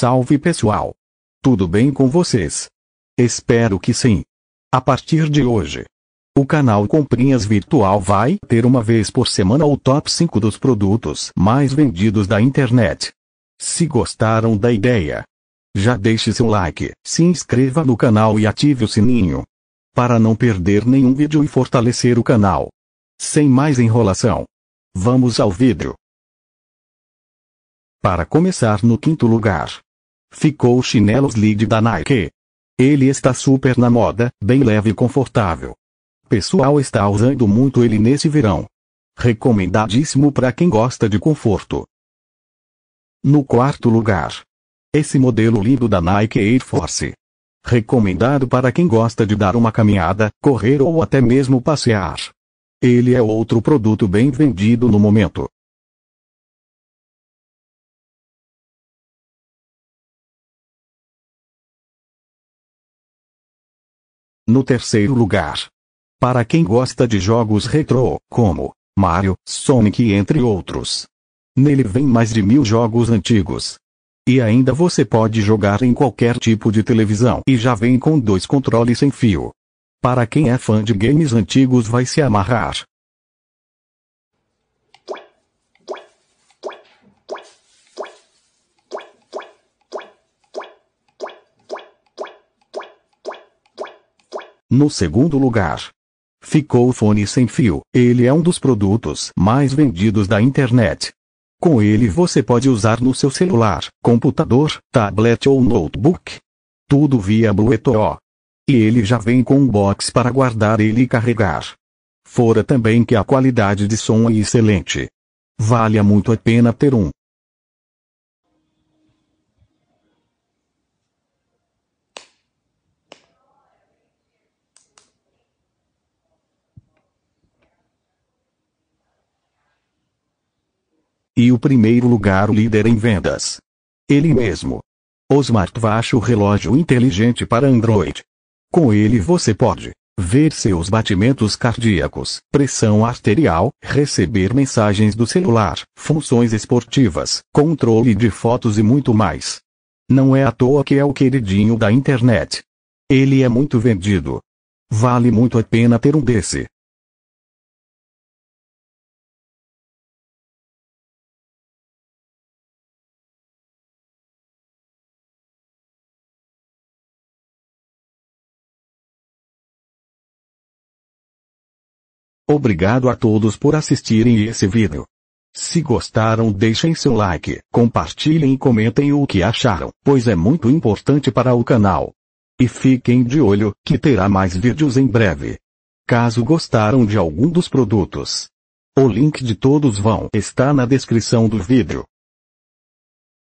Salve pessoal! Tudo bem com vocês? Espero que sim. A partir de hoje, o canal Comprinhas Virtual vai ter uma vez por semana o top 5 dos produtos mais vendidos da internet. Se gostaram da ideia, já deixe seu like, se inscreva no canal e ative o sininho para não perder nenhum vídeo e fortalecer o canal. Sem mais enrolação, vamos ao vídeo. Para começar no quinto lugar, Ficou chinelos lead da Nike. Ele está super na moda, bem leve e confortável. Pessoal está usando muito ele nesse verão. Recomendadíssimo para quem gosta de conforto. No quarto lugar. Esse modelo lindo da Nike Air Force. Recomendado para quem gosta de dar uma caminhada, correr ou até mesmo passear. Ele é outro produto bem vendido no momento. No terceiro lugar. Para quem gosta de jogos retrô, como Mario, Sonic entre outros. Nele vem mais de mil jogos antigos. E ainda você pode jogar em qualquer tipo de televisão e já vem com dois controles sem fio. Para quem é fã de games antigos vai se amarrar. No segundo lugar, ficou o fone sem fio. Ele é um dos produtos mais vendidos da internet. Com ele você pode usar no seu celular, computador, tablet ou notebook. Tudo via Bluetooth. E ele já vem com um box para guardar ele e carregar. Fora também que a qualidade de som é excelente. Vale muito a pena ter um. E o primeiro lugar o líder em vendas. Ele mesmo. O Smartwatch o relógio inteligente para Android. Com ele você pode ver seus batimentos cardíacos, pressão arterial, receber mensagens do celular, funções esportivas, controle de fotos e muito mais. Não é à toa que é o queridinho da internet. Ele é muito vendido. Vale muito a pena ter um desse. Obrigado a todos por assistirem esse vídeo. Se gostaram deixem seu like, compartilhem e comentem o que acharam, pois é muito importante para o canal. E fiquem de olho, que terá mais vídeos em breve. Caso gostaram de algum dos produtos, o link de todos vão estar na descrição do vídeo.